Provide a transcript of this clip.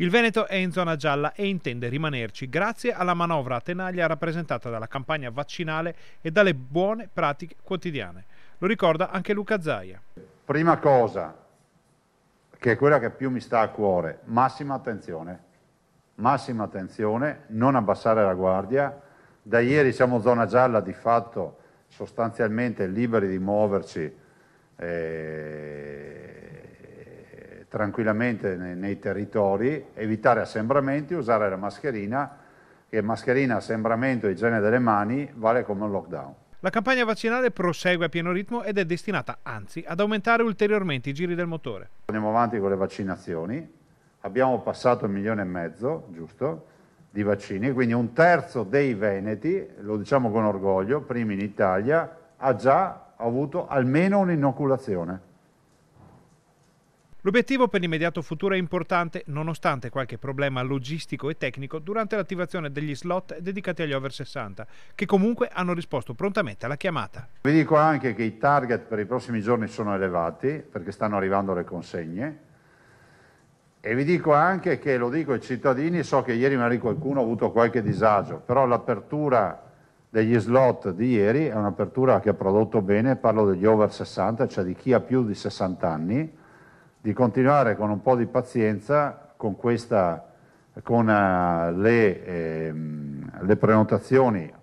Il Veneto è in zona gialla e intende rimanerci grazie alla manovra a tenaglia rappresentata dalla campagna vaccinale e dalle buone pratiche quotidiane. Lo ricorda anche Luca Zaia. Prima cosa, che è quella che più mi sta a cuore, massima attenzione. Massima attenzione, non abbassare la guardia. Da ieri siamo zona gialla di fatto sostanzialmente liberi di muoverci eh, tranquillamente nei, nei territori, evitare assembramenti, usare la mascherina, che mascherina, assembramento e igiene delle mani vale come un lockdown. La campagna vaccinale prosegue a pieno ritmo ed è destinata anzi ad aumentare ulteriormente i giri del motore. Andiamo avanti con le vaccinazioni, abbiamo passato un milione e mezzo, giusto, di vaccini, quindi un terzo dei veneti, lo diciamo con orgoglio, primi in Italia, ha già avuto almeno un'inoculazione. L'obiettivo per l'immediato futuro è importante nonostante qualche problema logistico e tecnico durante l'attivazione degli slot dedicati agli over 60, che comunque hanno risposto prontamente alla chiamata. Vi dico anche che i target per i prossimi giorni sono elevati perché stanno arrivando le consegne e vi dico anche che, lo dico ai cittadini, so che ieri magari qualcuno ha avuto qualche disagio, però l'apertura degli slot di ieri è un'apertura che ha prodotto bene, parlo degli over 60, cioè di chi ha più di 60 anni, di continuare con un po' di pazienza con, questa, con uh, le, eh, le ehm, prenotazioni